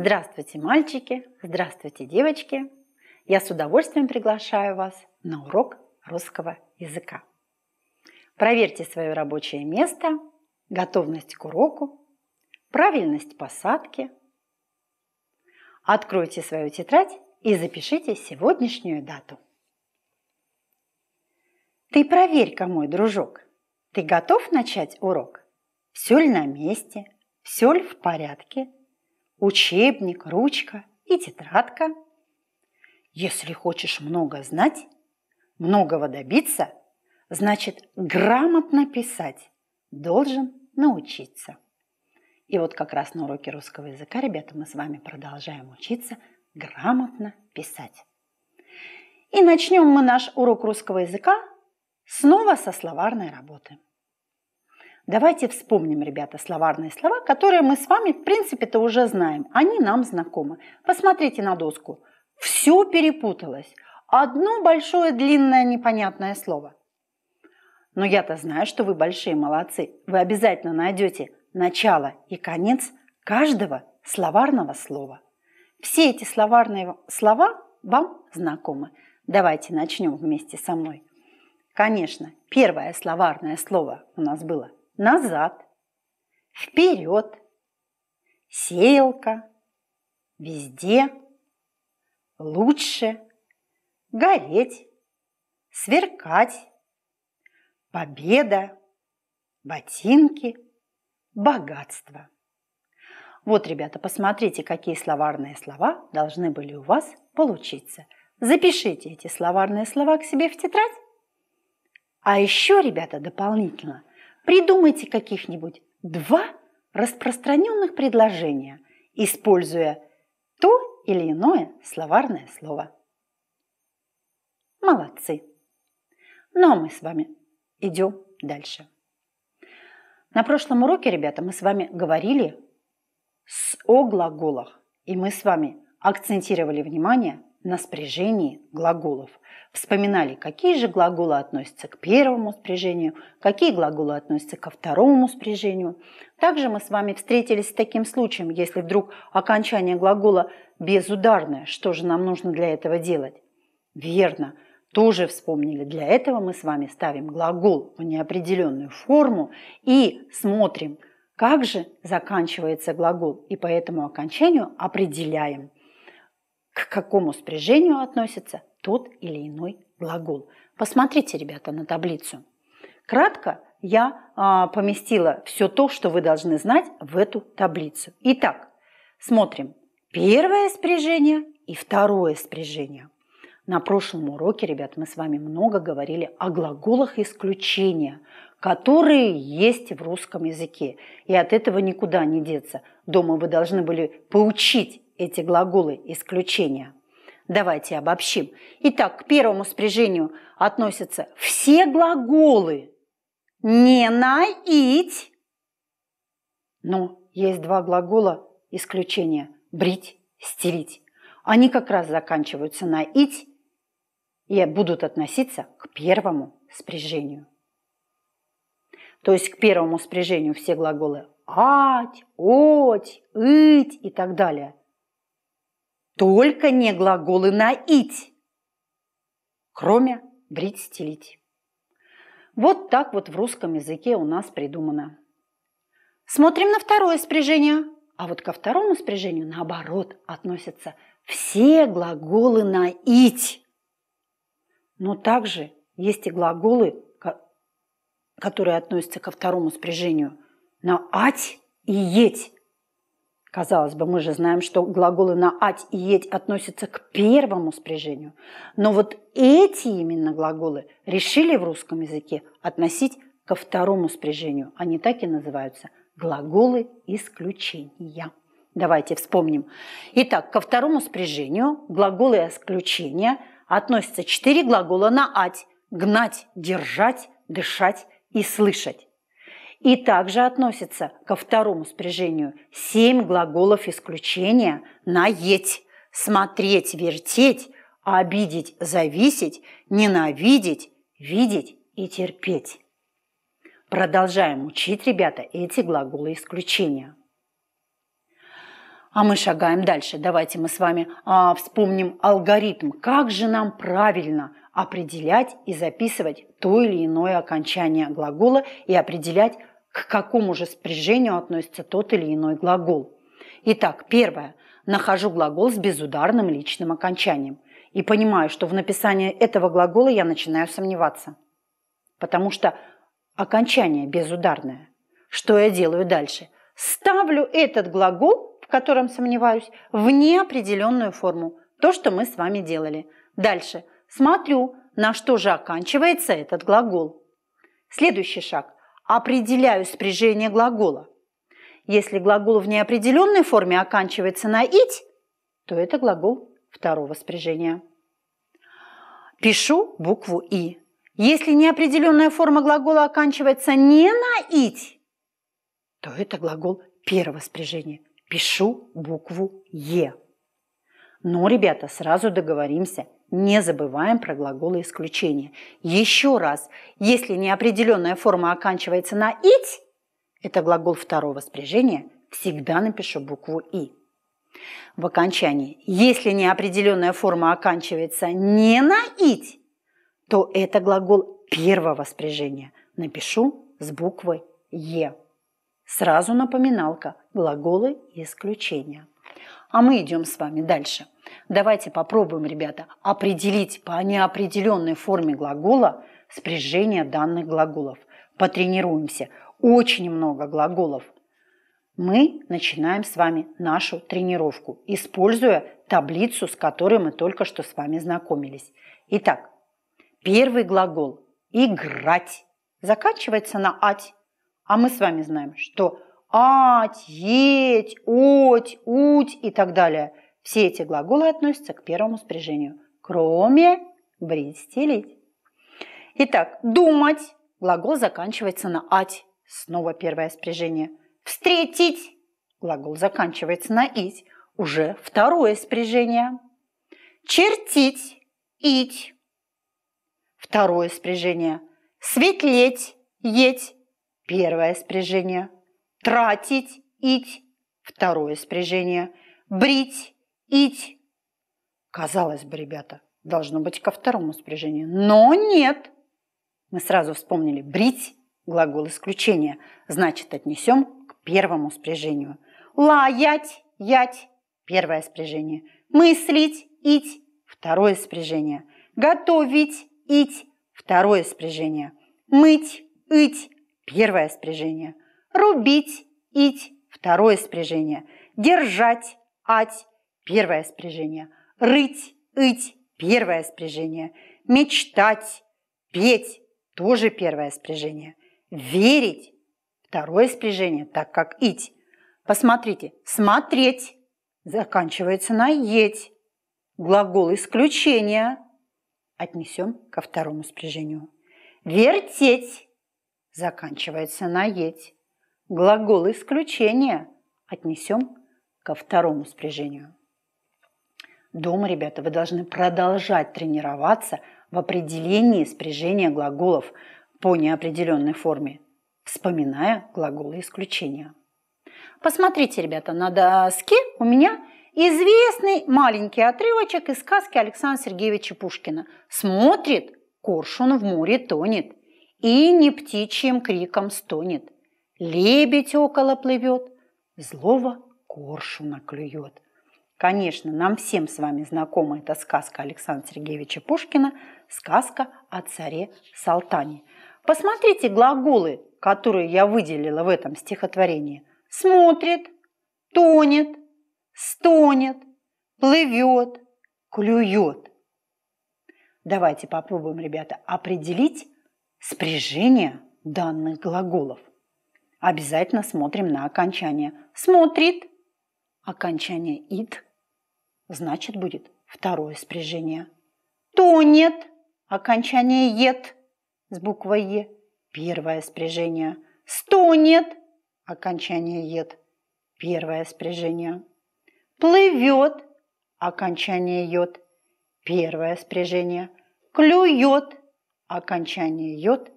Здравствуйте, мальчики! Здравствуйте, девочки! Я с удовольствием приглашаю вас на урок русского языка. Проверьте свое рабочее место, готовность к уроку, правильность посадки. Откройте свою тетрадь и запишите сегодняшнюю дату. Ты проверь-ка, мой дружок, ты готов начать урок? Все ли на месте? Все ли в порядке? учебник, ручка и тетрадка. Если хочешь много знать, многого добиться, значит, грамотно писать должен научиться. И вот как раз на уроке русского языка, ребята, мы с вами продолжаем учиться грамотно писать. И начнем мы наш урок русского языка снова со словарной работы. Давайте вспомним, ребята, словарные слова, которые мы с вами, в принципе-то, уже знаем. Они нам знакомы. Посмотрите на доску. Все перепуталось. Одно большое длинное непонятное слово. Но я-то знаю, что вы большие молодцы. Вы обязательно найдете начало и конец каждого словарного слова. Все эти словарные слова вам знакомы. Давайте начнем вместе со мной. Конечно, первое словарное слово у нас было назад, вперед, сеялка, везде, лучше, гореть, сверкать, победа, ботинки, богатство. Вот, ребята, посмотрите, какие словарные слова должны были у вас получиться. Запишите эти словарные слова к себе в тетрадь. А еще, ребята, дополнительно Придумайте каких-нибудь два распространенных предложения, используя то или иное словарное слово. Молодцы! Ну а мы с вами идем дальше. На прошлом уроке, ребята, мы с вами говорили с о глаголах, и мы с вами акцентировали внимание на спряжении глаголов. Вспоминали, какие же глаголы относятся к первому спряжению, какие глаголы относятся ко второму спряжению. Также мы с вами встретились с таким случаем, если вдруг окончание глагола безударное, что же нам нужно для этого делать? Верно, тоже вспомнили. Для этого мы с вами ставим глагол в неопределенную форму и смотрим, как же заканчивается глагол, и по этому окончанию определяем – к какому спряжению относится тот или иной глагол. Посмотрите, ребята, на таблицу. Кратко я а, поместила все то, что вы должны знать в эту таблицу. Итак, смотрим. Первое спряжение и второе спряжение. На прошлом уроке, ребят, мы с вами много говорили о глаголах исключения, которые есть в русском языке. И от этого никуда не деться. Дома вы должны были поучить эти глаголы исключения. Давайте обобщим. Итак, к первому спряжению относятся все глаголы «не наить». Но есть два глагола исключения – брить, стелить. Они как раз заканчиваются на «ить» и будут относиться к первому спряжению. То есть к первому спряжению все глаголы «ать», «оть», «ыть» и так далее – только не глаголы наить, кроме брить, стелить. Вот так вот в русском языке у нас придумано. Смотрим на второе спряжение. А вот ко второму спряжению, наоборот, относятся все глаголы наить. Но также есть и глаголы, которые относятся ко второму спряжению, на ать и еть. Казалось бы, мы же знаем, что глаголы на «ать» и «еть» относятся к первому спряжению. Но вот эти именно глаголы решили в русском языке относить ко второму спряжению. Они так и называются – глаголы исключения. Давайте вспомним. Итак, ко второму спряжению глаголы исключения относятся четыре глагола на «ать» – гнать, держать, дышать и слышать и также относится ко второму спряжению семь глаголов исключения «наеть», «смотреть», «вертеть», «обидеть», «зависеть», «ненавидеть», «видеть» и «терпеть». Продолжаем учить, ребята, эти глаголы исключения. А мы шагаем дальше. Давайте мы с вами а, вспомним алгоритм. Как же нам правильно определять и записывать то или иное окончание глагола и определять к какому же спряжению относится тот или иной глагол. Итак, первое. Нахожу глагол с безударным личным окончанием и понимаю, что в написании этого глагола я начинаю сомневаться, потому что окончание безударное. Что я делаю дальше? Ставлю этот глагол, в котором сомневаюсь, в неопределенную форму. То, что мы с вами делали. Дальше. Смотрю, на что же оканчивается этот глагол. Следующий шаг определяю спряжение глагола. Если глагол в неопределенной форме оканчивается на «ить», то это глагол второго спряжения. Пишу букву «и». Если неопределенная форма глагола оканчивается не на «ить», то это глагол первого спряжения. Пишу букву «е». Но, ну, ребята, сразу договоримся – не забываем про глаголы исключения. Еще раз, если неопределенная форма оканчивается на «ить», это глагол второго спряжения, всегда напишу букву «и». В окончании, если неопределенная форма оканчивается не на «ить», то это глагол первого спряжения. Напишу с буквы «е». Сразу напоминалка – глаголы исключения. А мы идем с вами дальше – Давайте попробуем, ребята, определить по неопределенной форме глагола спряжение данных глаголов. Потренируемся. Очень много глаголов. Мы начинаем с вами нашу тренировку, используя таблицу, с которой мы только что с вами знакомились. Итак, первый глагол «играть» заканчивается на «ать». А мы с вами знаем, что «ать», «еть», «оть», «уть» и так далее – все эти глаголы относятся к первому спряжению, кроме брить, стелить. Итак, думать. Глагол заканчивается на ать. Снова первое спряжение. Встретить. Глагол заканчивается на ить. Уже второе спряжение. Чертить. Ить. Второе спряжение. Светлеть. Еть. Первое спряжение. Тратить. Ить. Второе спряжение. Брить. Ить. Казалось бы, ребята, должно быть ко второму спряжению. Но нет. Мы сразу вспомнили брить, глагол исключения. Значит, отнесем к первому спряжению. Лаять, ять, первое спряжение. Мыслить, ить, второе спряжение. Готовить, ить, второе спряжение. Мыть, ить, первое спряжение. Рубить, ить, второе спряжение. Держать, ать, первое спряжение. Рыть, ыть, первое спряжение. Мечтать, петь, тоже первое спряжение. Верить, второе спряжение, так как ить. Посмотрите, смотреть заканчивается на еть. Глагол исключения отнесем ко второму спряжению. Вертеть заканчивается на еть. Глагол исключения отнесем ко второму спряжению. Дома, ребята, вы должны продолжать тренироваться в определении спряжения глаголов по неопределенной форме, вспоминая глаголы исключения. Посмотрите, ребята, на доске у меня известный маленький отрывочек из сказки Александра Сергеевича Пушкина. Смотрит, коршун в море тонет, и не птичьим криком стонет. Лебедь около плывет, злого коршуна клюет – Конечно, нам всем с вами знакома эта сказка Александра Сергеевича Пушкина «Сказка о царе Салтане». Посмотрите глаголы, которые я выделила в этом стихотворении. Смотрит, тонет, стонет, плывет, клюет. Давайте попробуем, ребята, определить спряжение данных глаголов. Обязательно смотрим на окончание. Смотрит – окончание «ит» значит будет второе спряжение. Тонет, окончание ед с буквой Е, первое спряжение. Стонет, окончание ед, первое спряжение. Плывет, окончание йод, первое спряжение. Клюет, окончание йод,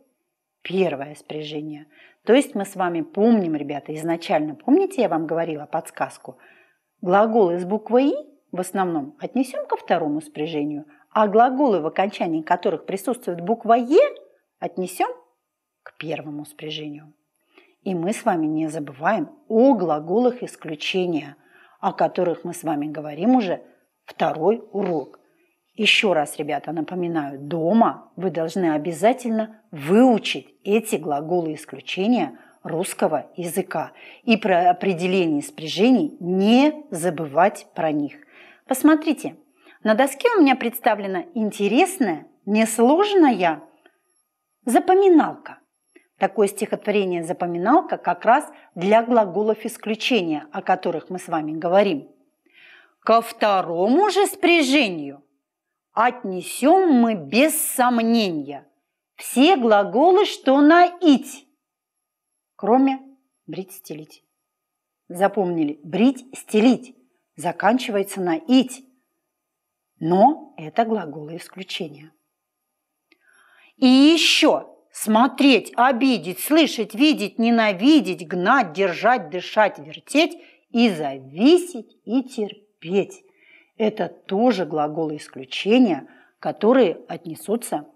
первое спряжение. То есть мы с вами помним, ребята, изначально, помните, я вам говорила подсказку, глаголы с буквой «и» в основном отнесем ко второму спряжению, а глаголы, в окончании которых присутствует буква «е», отнесем к первому спряжению. И мы с вами не забываем о глаголах исключения, о которых мы с вами говорим уже второй урок. Еще раз, ребята, напоминаю, дома вы должны обязательно выучить эти глаголы исключения русского языка и про определение спряжений не забывать про них. Посмотрите, на доске у меня представлена интересная, несложная запоминалка. Такое стихотворение «Запоминалка» как раз для глаголов исключения, о которых мы с вами говорим. Ко второму же спряжению отнесем мы без сомнения все глаголы, что на «ить», кроме «брить-стелить». Запомнили? «Брить-стелить» заканчивается на «ить», но это глаголы исключения. И еще смотреть, обидеть, слышать, видеть, ненавидеть, гнать, держать, дышать, вертеть и зависеть и терпеть. Это тоже глаголы исключения, которые отнесутся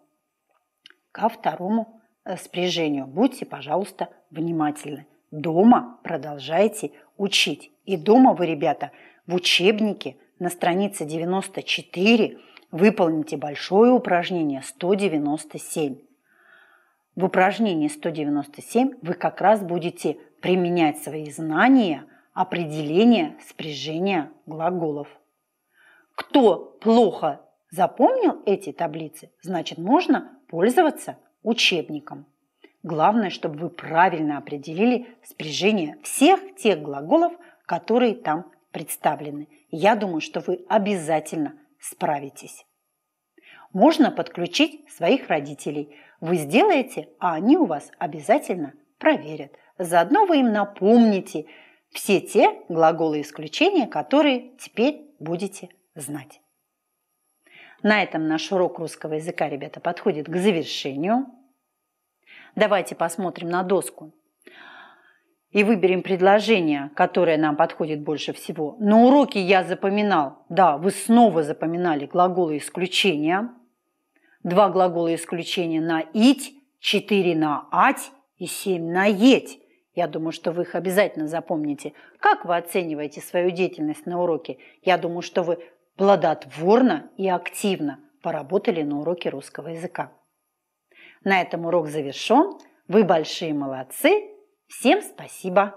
ко второму э, спряжению. Будьте, пожалуйста, внимательны. Дома продолжайте учить. И дома вы, ребята, в учебнике на странице 94 выполните большое упражнение 197. В упражнении 197 вы как раз будете применять свои знания определения спряжения глаголов. Кто плохо запомнил эти таблицы, значит можно пользоваться учебником. Главное, чтобы вы правильно определили спряжение всех тех глаголов, которые там представлены. Я думаю, что вы обязательно справитесь. Можно подключить своих родителей. Вы сделаете, а они у вас обязательно проверят. Заодно вы им напомните все те глаголы исключения, которые теперь будете знать. На этом наш урок русского языка, ребята, подходит к завершению. Давайте посмотрим на доску и выберем предложение, которое нам подходит больше всего. На уроке я запоминал. Да, вы снова запоминали глаголы исключения. Два глагола исключения на «ить», четыре на «ать» и семь на «еть». Я думаю, что вы их обязательно запомните. Как вы оцениваете свою деятельность на уроке? Я думаю, что вы плодотворно и активно поработали на уроке русского языка. На этом урок завершен. Вы большие молодцы! Всем спасибо!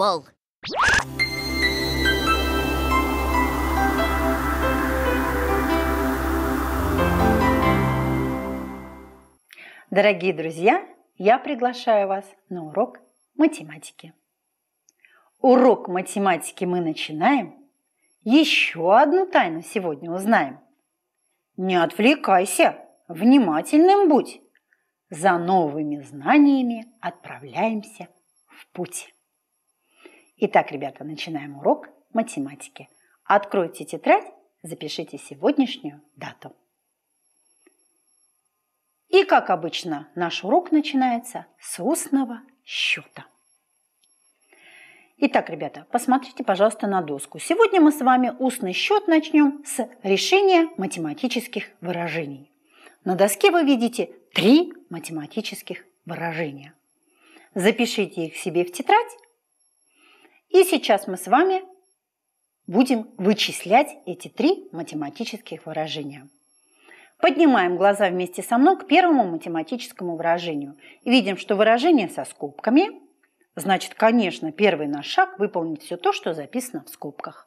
футбол. Дорогие друзья, я приглашаю вас на урок математики. Урок математики мы начинаем. Еще одну тайну сегодня узнаем. Не отвлекайся, внимательным будь. За новыми знаниями отправляемся в путь. Итак, ребята, начинаем урок математики. Откройте тетрадь, запишите сегодняшнюю дату. И, как обычно, наш урок начинается с устного счета. Итак, ребята, посмотрите, пожалуйста, на доску. Сегодня мы с вами устный счет начнем с решения математических выражений. На доске вы видите три математических выражения. Запишите их себе в тетрадь, и сейчас мы с вами будем вычислять эти три математических выражения. Поднимаем глаза вместе со мной к первому математическому выражению. И видим, что выражение со скобками. Значит, конечно, первый наш шаг – выполнить все то, что записано в скобках.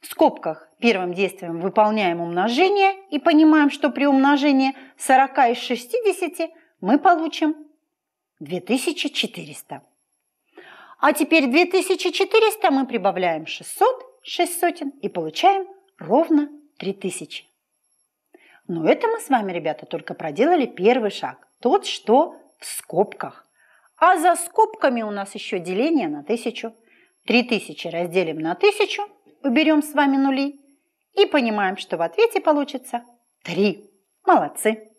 В скобках первым действием выполняем умножение и понимаем, что при умножении 40 из 60 мы получим 2400. А теперь 2400 мы прибавляем 600, 6 сотен и получаем ровно 3000. Но это мы с вами, ребята, только проделали первый шаг. Тот, что в скобках. А за скобками у нас еще деление на 1000. 3000 разделим на 1000, уберем с вами нули и понимаем, что в ответе получится 3. Молодцы!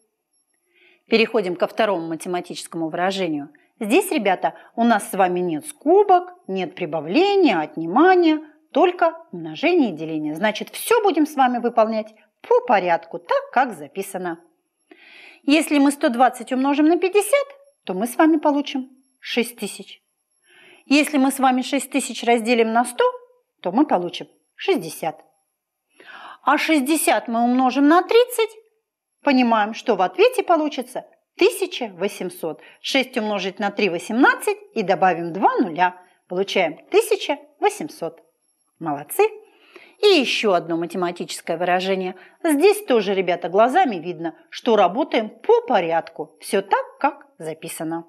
Переходим ко второму математическому выражению – Здесь, ребята, у нас с вами нет скобок, нет прибавления, отнимания, только умножение и деление. Значит, все будем с вами выполнять по порядку, так как записано. Если мы 120 умножим на 50, то мы с вами получим 6000. Если мы с вами 6000 разделим на 100, то мы получим 60. А 60 мы умножим на 30, понимаем, что в ответе получится 1800. 6 умножить на 3 – 18 и добавим 2 нуля. Получаем 1800. Молодцы! И еще одно математическое выражение. Здесь тоже, ребята, глазами видно, что работаем по порядку. Все так, как записано.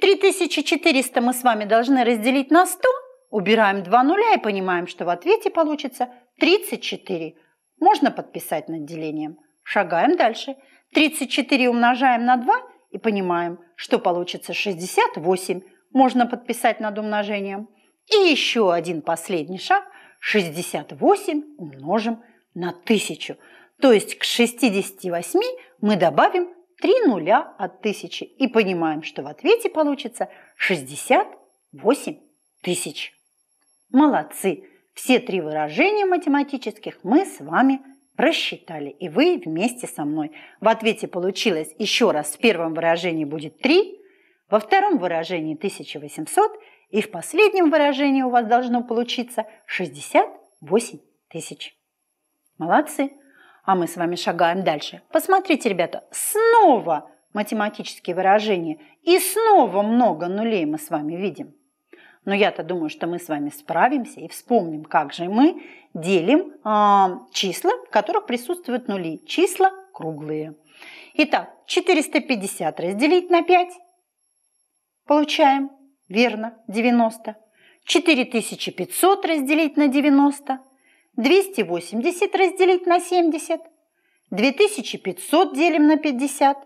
3400 мы с вами должны разделить на 100. Убираем 2 нуля и понимаем, что в ответе получится 34. Можно подписать над делением. Шагаем дальше. 34 умножаем на 2 и понимаем, что получится 68. Можно подписать над умножением. И еще один последний шаг. 68 умножим на 1000. То есть к 68 мы добавим 3 нуля от 1000 и понимаем, что в ответе получится 68 тысяч. Молодцы! Все три выражения математических мы с вами рассчитали, и вы вместе со мной. В ответе получилось еще раз, в первом выражении будет 3, во втором выражении 1800, и в последнем выражении у вас должно получиться 68 тысяч. Молодцы! А мы с вами шагаем дальше. Посмотрите, ребята, снова математические выражения, и снова много нулей мы с вами видим. Но я-то думаю, что мы с вами справимся и вспомним, как же мы делим э, числа, в которых присутствуют нули. Числа круглые. Итак, 450 разделить на 5. Получаем, верно, 90. 4500 разделить на 90. 280 разделить на 70. 2500 делим на 50.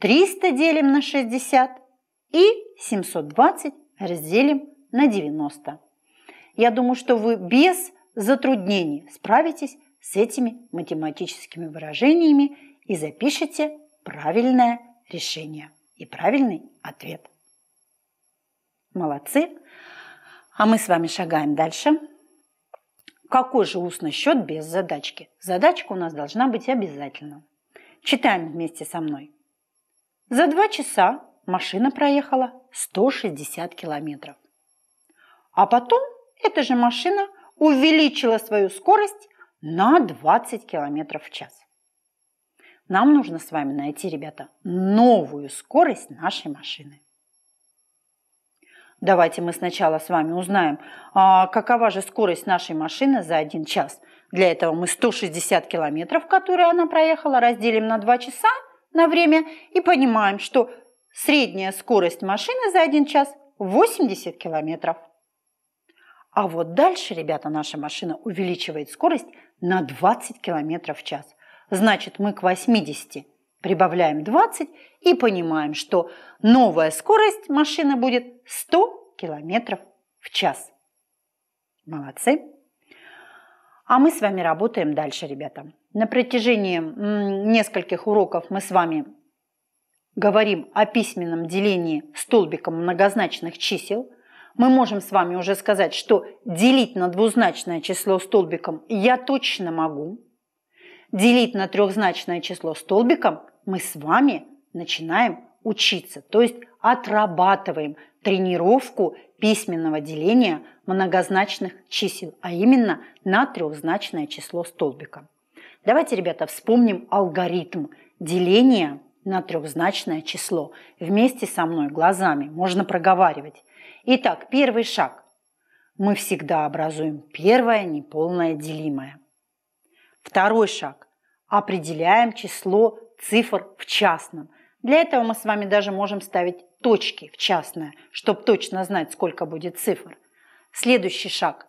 300 делим на 60 и 720 разделим на 90. Я думаю, что вы без затруднений справитесь с этими математическими выражениями и запишите правильное решение и правильный ответ. Молодцы! А мы с вами шагаем дальше. Какой же устный счет без задачки? Задачка у нас должна быть обязательно. Читаем вместе со мной. За два часа машина проехала 160 километров. А потом эта же машина увеличила свою скорость на 20 километров в час. Нам нужно с вами найти, ребята, новую скорость нашей машины. Давайте мы сначала с вами узнаем, а, какова же скорость нашей машины за один час. Для этого мы 160 километров, которые она проехала, разделим на 2 часа на время и понимаем, что Средняя скорость машины за один час 80 километров. А вот дальше, ребята, наша машина увеличивает скорость на 20 километров в час. Значит, мы к 80 прибавляем 20 и понимаем, что новая скорость машины будет 100 километров в час. Молодцы! А мы с вами работаем дальше, ребята. На протяжении нескольких уроков мы с вами говорим о письменном делении столбиком многозначных чисел, мы можем с вами уже сказать, что делить на двузначное число столбиком я точно могу. Делить на трехзначное число столбиком мы с вами начинаем учиться, то есть отрабатываем тренировку письменного деления многозначных чисел, а именно на трехзначное число столбика. Давайте, ребята, вспомним алгоритм деления – на трехзначное число. Вместе со мной глазами можно проговаривать. Итак, первый шаг. Мы всегда образуем первое неполное делимое. Второй шаг. Определяем число цифр в частном. Для этого мы с вами даже можем ставить точки в частное, чтобы точно знать, сколько будет цифр. Следующий шаг.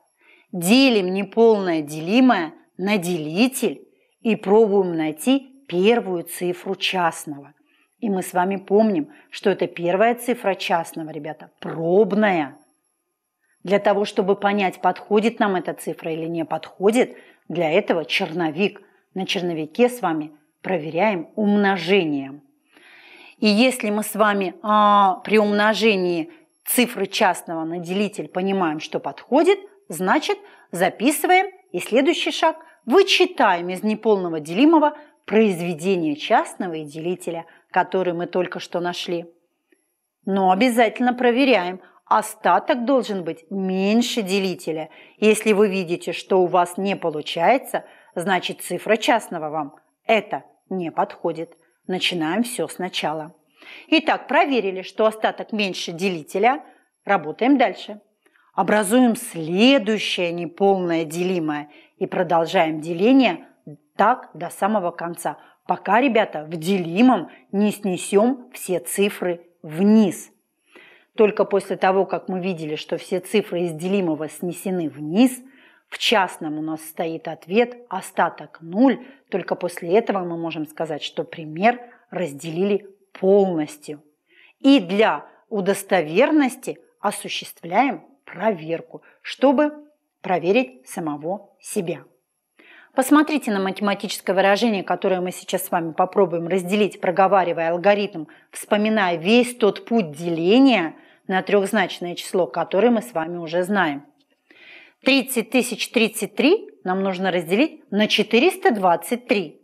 Делим неполное делимое на делитель и пробуем найти первую цифру частного. И мы с вами помним, что это первая цифра частного, ребята, пробная. Для того, чтобы понять, подходит нам эта цифра или не подходит, для этого черновик. На черновике с вами проверяем умножение, И если мы с вами а, при умножении цифры частного на делитель понимаем, что подходит, значит записываем и следующий шаг вычитаем из неполного делимого произведение частного и делителя, который мы только что нашли. Но обязательно проверяем, остаток должен быть меньше делителя. Если вы видите, что у вас не получается, значит цифра частного вам это не подходит. Начинаем все сначала. Итак, проверили, что остаток меньше делителя. Работаем дальше. Образуем следующее неполное делимое и продолжаем деление – так до самого конца. Пока, ребята, в делимом не снесем все цифры вниз. Только после того, как мы видели, что все цифры из делимого снесены вниз, в частном у нас стоит ответ остаток 0. Только после этого мы можем сказать, что пример разделили полностью. И для удостоверности осуществляем проверку, чтобы проверить самого себя. Посмотрите на математическое выражение, которое мы сейчас с вами попробуем разделить, проговаривая алгоритм, вспоминая весь тот путь деления на трехзначное число, которое мы с вами уже знаем. 30 тысяч 33 нам нужно разделить на 423.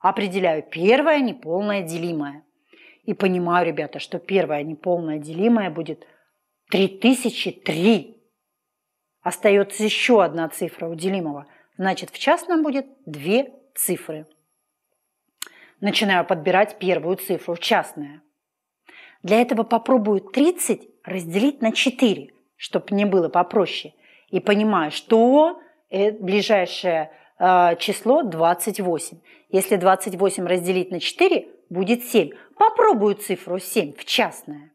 Определяю первое неполное делимое. И понимаю, ребята, что первое неполное делимое будет 3003. Остается еще одна цифра у делимого – Значит, в частном будет две цифры. Начинаю подбирать первую цифру, в частное. Для этого попробую 30 разделить на 4, чтобы мне было попроще. И понимаю, что э, ближайшее э, число 28. Если 28 разделить на 4, будет 7. Попробую цифру 7 в частное.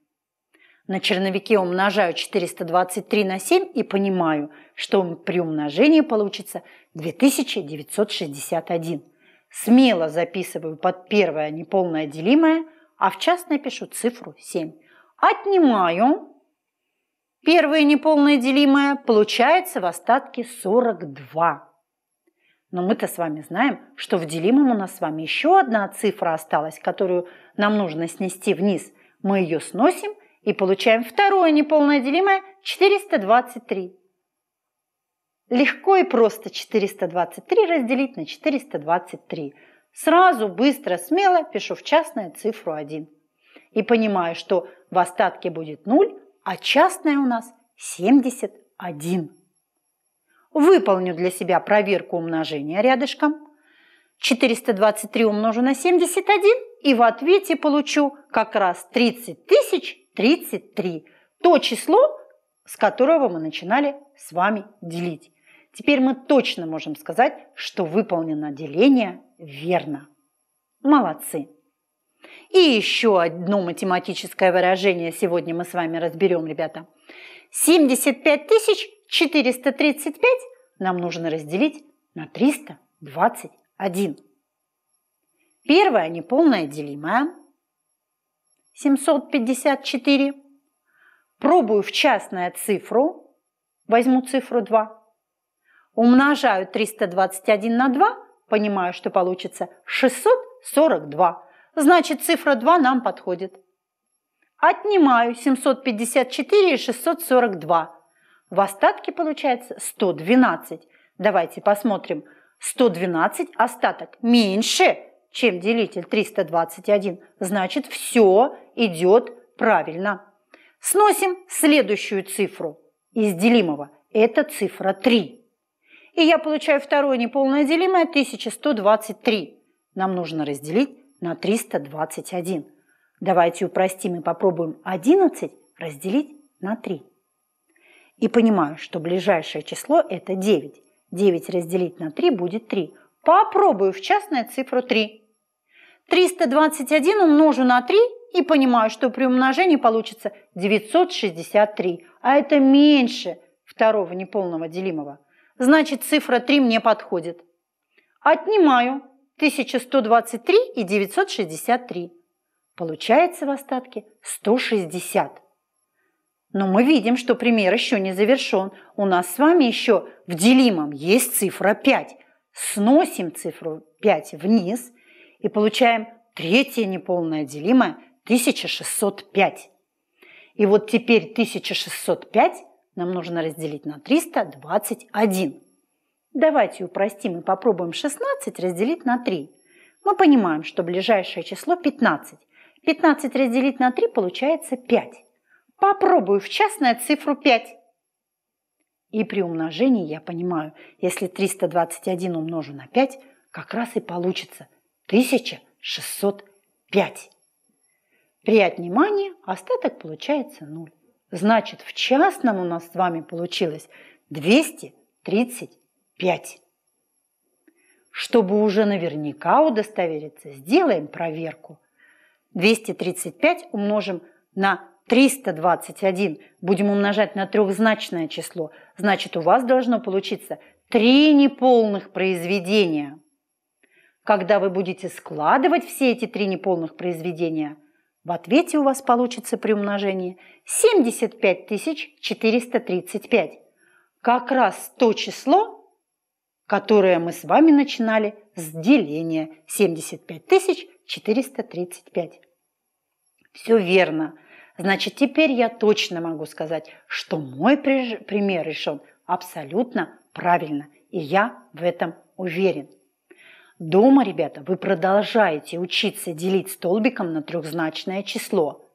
На черновике умножаю 423 на 7 и понимаю, что при умножении получится 2961. Смело записываю под первое неполное делимое, а в частное пишу цифру 7. Отнимаю первое неполное делимое, получается в остатке 42. Но мы-то с вами знаем, что в делимом у нас с вами еще одна цифра осталась, которую нам нужно снести вниз. Мы ее сносим и получаем второе неполное делимое 423. Легко и просто 423 разделить на 423. Сразу, быстро, смело пишу в частное цифру 1. И понимаю, что в остатке будет 0, а частное у нас 71. Выполню для себя проверку умножения рядышком. 423 умножу на 71 и в ответе получу как раз 30 33. То число, с которого мы начинали с вами делить. Теперь мы точно можем сказать, что выполнено деление верно. Молодцы! И еще одно математическое выражение сегодня мы с вами разберем, ребята. 75 435 нам нужно разделить на 321. Первое неполное делимое. 754. Пробую в частное цифру. Возьму цифру 2. Умножаю 321 на 2, понимаю, что получится 642. Значит, цифра 2 нам подходит. Отнимаю 754 и 642. В остатке получается 112. Давайте посмотрим. 112 остаток меньше, чем делитель 321. Значит, все идет правильно. Сносим следующую цифру из делимого. Это цифра 3 и я получаю второе неполное делимое 1123. Нам нужно разделить на 321. Давайте упростим и попробуем 11 разделить на 3. И понимаю, что ближайшее число – это 9. 9 разделить на 3 будет 3. Попробую в частное цифру 3. 321 умножу на 3 и понимаю, что при умножении получится 963, а это меньше второго неполного делимого – значит цифра 3 мне подходит. Отнимаю 1123 и 963. Получается в остатке 160. Но мы видим, что пример еще не завершен. У нас с вами еще в делимом есть цифра 5. Сносим цифру 5 вниз и получаем третье неполное делимое 1605. И вот теперь 1605 нам нужно разделить на 321. Давайте упростим и попробуем 16 разделить на 3. Мы понимаем, что ближайшее число 15. 15 разделить на 3 получается 5. Попробую в частное цифру 5. И при умножении я понимаю, если 321 умножу на 5, как раз и получится 1605. При отнимании остаток получается 0. Значит, в частном у нас с вами получилось 235. Чтобы уже наверняка удостовериться, сделаем проверку. 235 умножим на 321. Будем умножать на трехзначное число. Значит, у вас должно получиться три неполных произведения. Когда вы будете складывать все эти три неполных произведения – в ответе у вас получится при умножении 75 435. Как раз то число, которое мы с вами начинали с деления 75 435. Все верно. Значит, теперь я точно могу сказать, что мой пример решен абсолютно правильно, и я в этом уверен. Дома, ребята, вы продолжаете учиться делить столбиком на трехзначное число.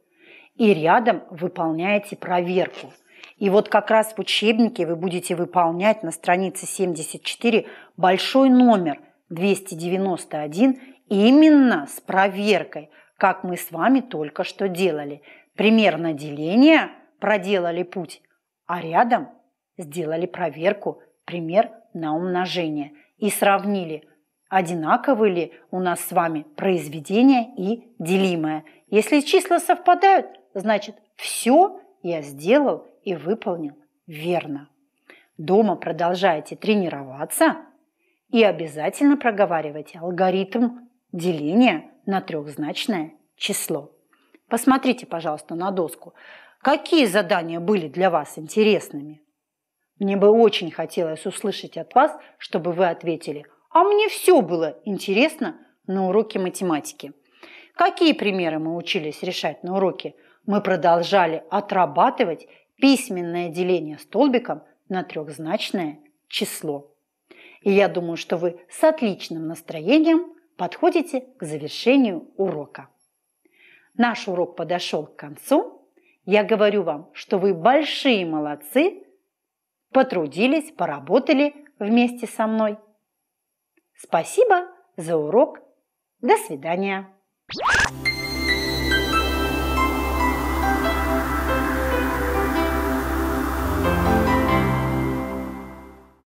И рядом выполняете проверку. И вот как раз в учебнике вы будете выполнять на странице 74 большой номер 291 именно с проверкой, как мы с вами только что делали. Примерно деление проделали путь, а рядом сделали проверку, пример на умножение и сравнили – одинаковы ли у нас с вами произведение и делимое. Если числа совпадают, значит все я сделал и выполнил верно. Дома продолжайте тренироваться и обязательно проговаривайте алгоритм деления на трехзначное число. Посмотрите, пожалуйста, на доску. Какие задания были для вас интересными? Мне бы очень хотелось услышать от вас, чтобы вы ответили а мне все было интересно на уроке математики. Какие примеры мы учились решать на уроке? Мы продолжали отрабатывать письменное деление столбиком на трехзначное число. И я думаю, что вы с отличным настроением подходите к завершению урока. Наш урок подошел к концу. Я говорю вам, что вы большие молодцы, потрудились, поработали вместе со мной. Спасибо за урок. До свидания.